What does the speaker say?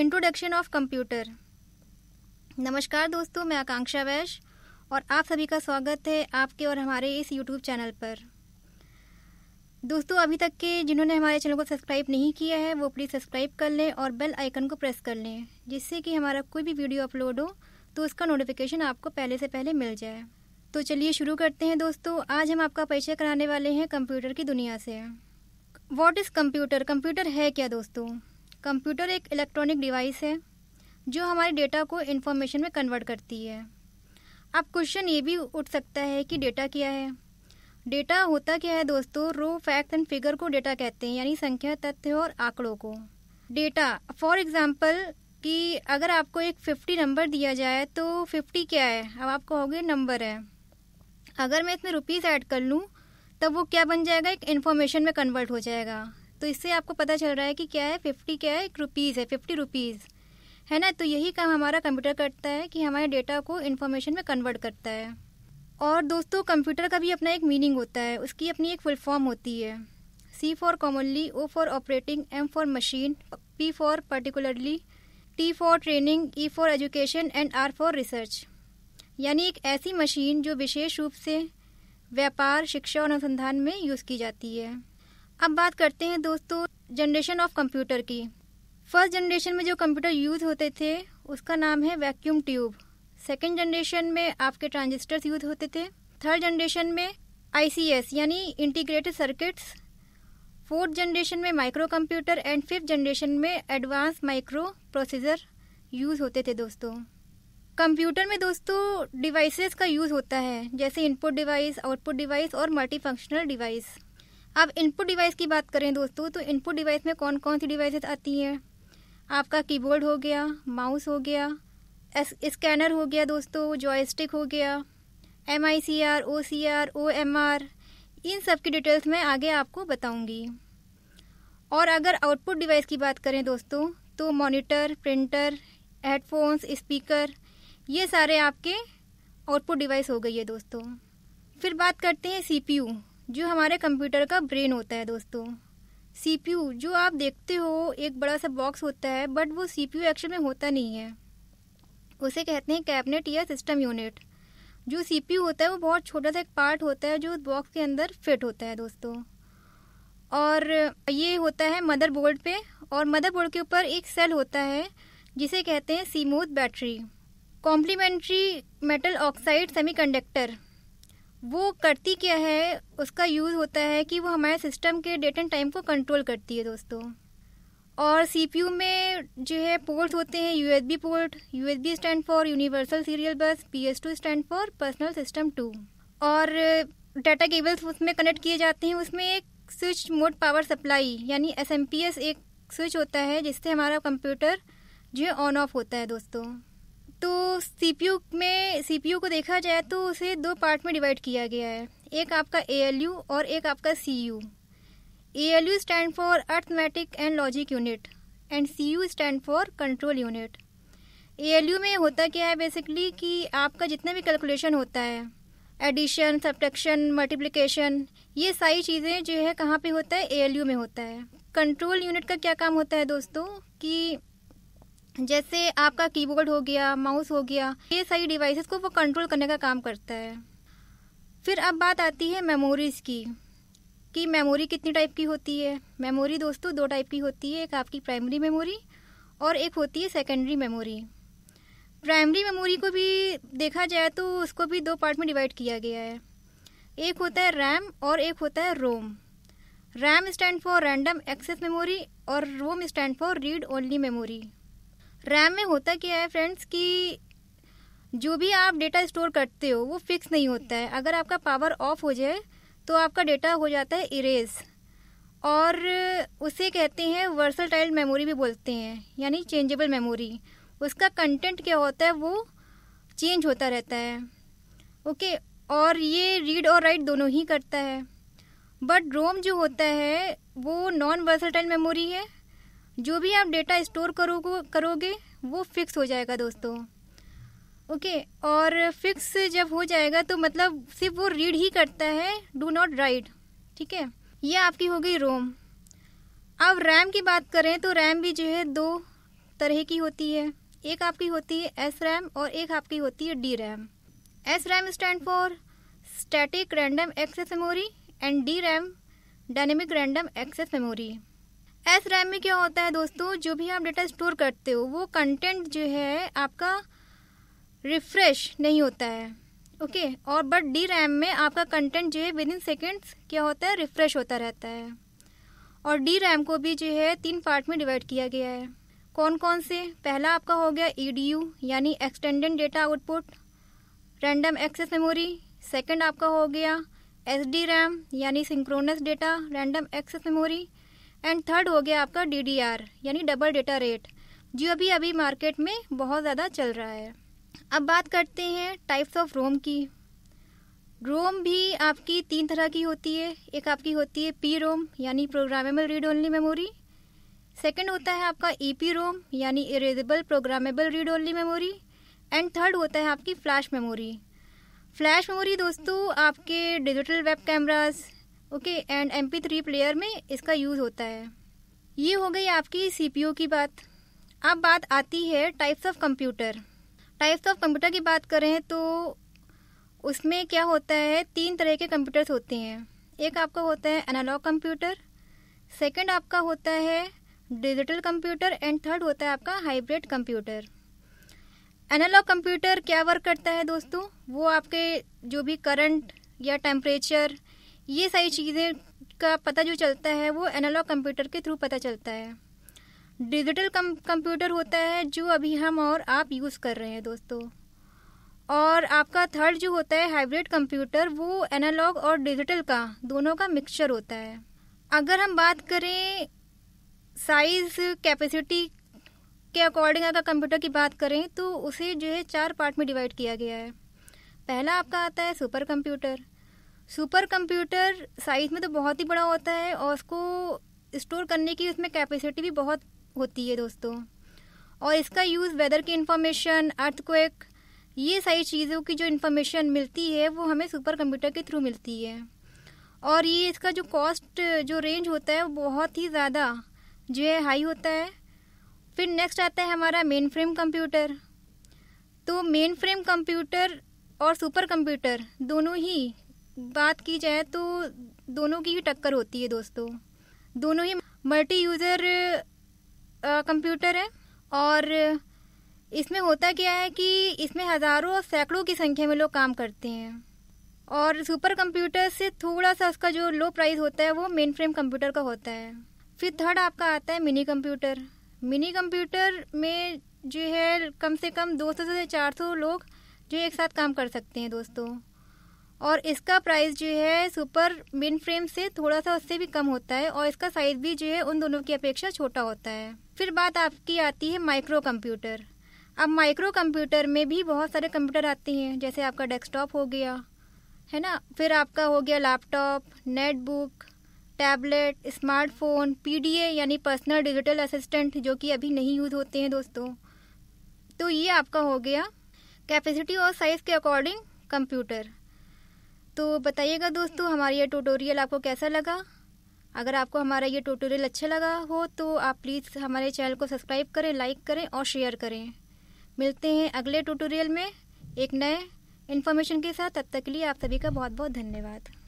Introduction of computer नमस्कार दोस्तों मैं आकांक्षा वैश और आप सभी का स्वागत है आपके और हमारे इस यूट्यूब चैनल पर दोस्तों अभी तक के जिन्होंने हमारे चैनल को सब्सक्राइब नहीं किया है वो प्लीज़ सब्सक्राइब कर लें और बेल आइकन को प्रेस कर लें जिससे कि हमारा कोई भी वीडियो अपलोड हो तो उसका नोटिफिकेशन आपको पहले से पहले मिल जाए तो चलिए शुरू करते हैं दोस्तों आज हम आपका परिचय कराने वाले हैं कंप्यूटर की दुनिया से वॉट इज़ कंप्यूटर कंप्यूटर है क्या दोस्तों कंप्यूटर एक इलेक्ट्रॉनिक डिवाइस है जो हमारे डेटा को इन्फॉर्मेशन में कन्वर्ट करती है अब क्वेश्चन ये भी उठ सकता है कि डेटा क्या है डेटा होता क्या है दोस्तों रो फैक्ट एंड फिगर को डेटा कहते हैं यानी संख्या तथ्य और आंकड़ों को डेटा फॉर एग्जाम्पल कि अगर आपको एक फिफ्टी नंबर दिया जाए तो फिफ्टी क्या है अब आप कहोगे नंबर है अगर मैं इसमें रुपीज़ ऐड कर लूँ तब वो क्या बन जाएगा एक इन्फॉर्मेशन में कन्वर्ट हो जाएगा तो इससे आपको पता चल रहा है कि क्या है फिफ्टी क्या है एक रुपीज़ है फिफ्टी रुपीज़ है ना तो यही काम हमारा कंप्यूटर करता है कि हमारे डेटा को इन्फॉर्मेशन में कन्वर्ट करता है और दोस्तों कंप्यूटर का भी अपना एक मीनिंग होता है उसकी अपनी एक फुल फॉर्म होती है C for commonly O for operating M for machine P for particularly T for training E for education and R for research यानी एक ऐसी मशीन जो विशेष रूप से व्यापार शिक्षा और अनुसंधान में यूज़ की जाती है अब बात करते हैं दोस्तों जनरेशन ऑफ कंप्यूटर की फर्स्ट जनरेशन में जो कंप्यूटर यूज़ होते थे उसका नाम है वैक्यूम ट्यूब सेकेंड जनरेशन में आपके ट्रांजिस्टर्स यूज़ होते थे थर्ड जनरेशन में आई यानी इंटीग्रेटेड सर्किट्स फोर्थ जनरेशन में micro computer and fifth generation में एडवांस माइक्रो प्रोसेसर यूज़ होते थे दोस्तों कंप्यूटर में दोस्तों डिवाइसेस का यूज़ होता है जैसे इनपुट डिवाइस आउटपुट डिवाइस और मल्टीफंक्शनल डिवाइस अब इनपुट डिवाइस की बात करें दोस्तों तो इनपुट डिवाइस में कौन कौन सी डिवाइसेस आती हैं आपका कीबोर्ड हो गया माउस हो गया स्कैनर हो गया दोस्तों जॉयस्टिक हो गया M I C R O C R O M R इन सब की डिटेल्स मैं आगे आपको बताऊंगी और अगर आउटपुट डिवाइस की बात करें दोस्तों तो मॉनिटर प्रिंटर हेडफोन्स स्पीकर ये सारे आपके आउटपुट डिवाइस हो गई है दोस्तों फिर बात करते हैं सीपीयू जो हमारे कंप्यूटर का ब्रेन होता है दोस्तों सीपीयू जो आप देखते हो एक बड़ा सा बॉक्स होता है बट वो सीपीयू एक्शन में होता नहीं है उसे कहते हैं कैबिनेट या सिस्टम यूनिट जो सीपीयू होता है वो बहुत छोटा सा एक पार्ट होता है जो बॉक्स के अंदर फिट होता है दोस्तों और ये होता है मदरबोर्ड पे और मदरबोर्ड के ऊपर एक सेल होता है जिसे कहते हैं CMOS battery complementary metal oxide semiconductor वो करती क्या है उसका यूज़ होता है कि वो हमारे सिस्टम के डेट एंड टाइम को कंट्रोल करती है दोस्तों और सीपीयू में जो है पोर्ट्स होते हैं USB port USB stand for universal serial bus PS two stand for personal system two और डाटा केबल्स उसमें कनेक्ट किए जाते हैं उसमें एक स्विच मोड पावर सप्लाई यानी एस एक स्विच होता है जिससे हमारा कंप्यूटर जो है ऑन ऑफ होता है दोस्तों तो सीपीयू में सीपीयू को देखा जाए तो उसे दो पार्ट में डिवाइड किया गया है एक आपका एएलयू और एक आपका CU ALU stand for arithmetic and logic unit and CU stand for control unit ALU में होता क्या है बेसिकली कि आपका जितना भी कैलकुलेशन होता है एडिशन सब्ट्रैक्शन मल्टीप्लिकेशन ये सारी चीज़ें जो है कहाँ पे होता है एएलयू में होता है कंट्रोल यूनिट का क्या काम होता है दोस्तों कि जैसे आपका कीबोर्ड हो गया माउस हो गया ये सारी डिवाइसेस को वो कंट्रोल करने का काम करता है फिर अब बात आती है मेमोरीज़ की कि मेमोरी कितनी टाइप की होती है मेमोरी दोस्तों दो टाइप की होती है एक आपकी प्राइमरी मेमोरी और एक होती है सेकेंडरी मेमोरी प्राइमरी मेमोरी को भी देखा जाए तो उसको भी दो पार्ट में डिवाइड किया गया है एक होता है रैम और एक होता है ROM RAM stand for random access memory और ROM stand for read only memory RAM में होता क्या है फ्रेंड्स कि जो भी आप डेटा स्टोर करते हो वो फिक्स नहीं होता है अगर आपका पावर ऑफ हो जाए तो आपका डेटा हो जाता है इरेज और उसे कहते हैं वर्सलटाइल मेमोरी भी बोलते हैं यानी चेंजेबल मेमोरी उसका कंटेंट क्या होता है वो चेंज होता रहता है ओके और ये रीड और राइट दोनों ही करता है बट रोम जो होता है वो नॉन वर्सलटाइल मेमोरी है जो भी आप डेटा स्टोर करोगे करोगे वो फिक्स हो जाएगा दोस्तों ओके और फिक्स जब हो जाएगा तो मतलब सिर्फ वो रीड ही करता है डू नॉट राइट ठीक है ये आपकी हो गई रोम अब रैम की बात करें तो रैम भी जो है दो तरह की होती है एक आपकी होती है एस रैम और एक आपकी होती है D RAM S RAM stand for static random access memory and D RAM dynamic random access memory S RAM में क्या होता है दोस्तों जो भी आप डेटा स्टोर करते हो वो कंटेंट जो है आपका रिफ्रेश नहीं होता है ओके okay? और बट डी रैम में आपका कंटेंट जो है विद इन सेकेंड्स क्या होता है रिफ्रेश होता रहता है और डी रैम को भी जो है तीन पार्ट में डिवाइड किया गया है कौन कौन से पहला आपका हो गया ई e यानी extended data output random access memory second आपका हो गया एस डी रैम यानी synchronous data random access memory and third हो गया आपका डी यानी डबल डेटा रेट जो अभी अभी मार्केट में बहुत ज़्यादा चल रहा है अब बात करते हैं टाइप्स ऑफ रोम की रोम भी आपकी तीन तरह की होती है एक आपकी होती है पी रोम यानी programmable read only memory second होता है आपका ई पी रोम यानी erasable programmable read only memory and third होता है आपकी फ्लैश मेमोरी फ्लैश मेमोरी दोस्तों आपके digital web cameras okay and M three player में इसका यूज़ होता है ये हो गई आपकी सी की बात अब बात आती है types of computer types of computer की बात करें तो उसमें क्या होता है तीन तरह के कंप्यूटर्स होते हैं एक आपका होता है एनालॉग कंप्यूटर सेकंड आपका होता है डिजिटल कंप्यूटर एंड थर्ड होता है आपका हाइब्रिड कंप्यूटर एनालॉग कंप्यूटर क्या वर्क करता है दोस्तों वो आपके जो भी करंट या टेम्परेचर ये सारी चीज़ें का पता जो चलता है वो एनालॉग कंप्यूटर के थ्रू पता चलता है डिजिटल कम कंप्यूटर होता है जो अभी हम और आप यूज़ कर रहे हैं दोस्तों और आपका थर्ड जो होता है हाइब्रिड कंप्यूटर वो एनालॉग और डिजिटल का दोनों का मिक्सचर होता है अगर हम बात करें साइज कैपेसिटी के अकॉर्डिंग अगर कंप्यूटर की बात करें तो उसे जो है चार पार्ट में डिवाइड किया गया है पहला आपका आता है super computer super computer size में तो बहुत ही बड़ा होता है और उसको स्टोर करने की उसमें कैपेसिटी भी बहुत होती है दोस्तों और इसका यूज़ वेदर की इन्फॉर्मेशन अर्थक्वेक ये सारी चीज़ों की जो इन्फॉर्मेशन मिलती है वो हमें सुपर कंप्यूटर के थ्रू मिलती है और ये इसका जो कॉस्ट जो रेंज होता है वो बहुत ही ज़्यादा जो है हाई होता है फिर नेक्स्ट आता है हमारा मेन फ्रेम कंप्यूटर तो मेन फ्रेम कंप्यूटर और सुपर कंप्यूटर दोनों ही बात की जाए तो दोनों की ही टक्कर होती है दोस्तों दोनों ही मल्टी यूज़र कंप्यूटर है और इसमें होता क्या है कि इसमें हज़ारों और सैकड़ों की संख्या में लोग काम करते हैं और सुपर कंप्यूटर से थोड़ा सा उसका जो लो प्राइस होता है वो मेन फ्रेम कंप्यूटर का होता है फिर थर्ड आपका आता है मिनी कंप्यूटर मिनी कंप्यूटर में जो है कम से कम 200 से 400 लोग जो एक साथ काम कर सकते हैं दोस्तों और इसका प्राइस जो है सुपर मिन फ्रेम से थोड़ा सा उससे भी कम होता है और इसका साइज भी जो है उन दोनों की अपेक्षा छोटा होता है फिर बात आपकी आती है माइक्रो कंप्यूटर अब माइक्रो कंप्यूटर में भी बहुत सारे कंप्यूटर आते हैं जैसे आपका डेस्कटॉप हो गया है ना फिर आपका हो गया laptop netbook tablet smartphone P यानी पर्सनल डिजिटल असिस्टेंट जो कि अभी नहीं यूज़ होते हैं दोस्तों तो ये आपका हो गया कैपेसिटी और साइज़ के अकॉर्डिंग कंप्यूटर तो बताइएगा दोस्तों हमारा ये ट्यूटोरियल आपको कैसा लगा अगर आपको हमारा ये ट्यूटोरियल अच्छा लगा हो तो आप प्लीज़ हमारे चैनल को सब्सक्राइब करें लाइक करें और शेयर करें मिलते हैं अगले ट्यूटोरियल में एक नए इन्फॉर्मेशन के साथ तब तक के लिए आप सभी का बहुत बहुत धन्यवाद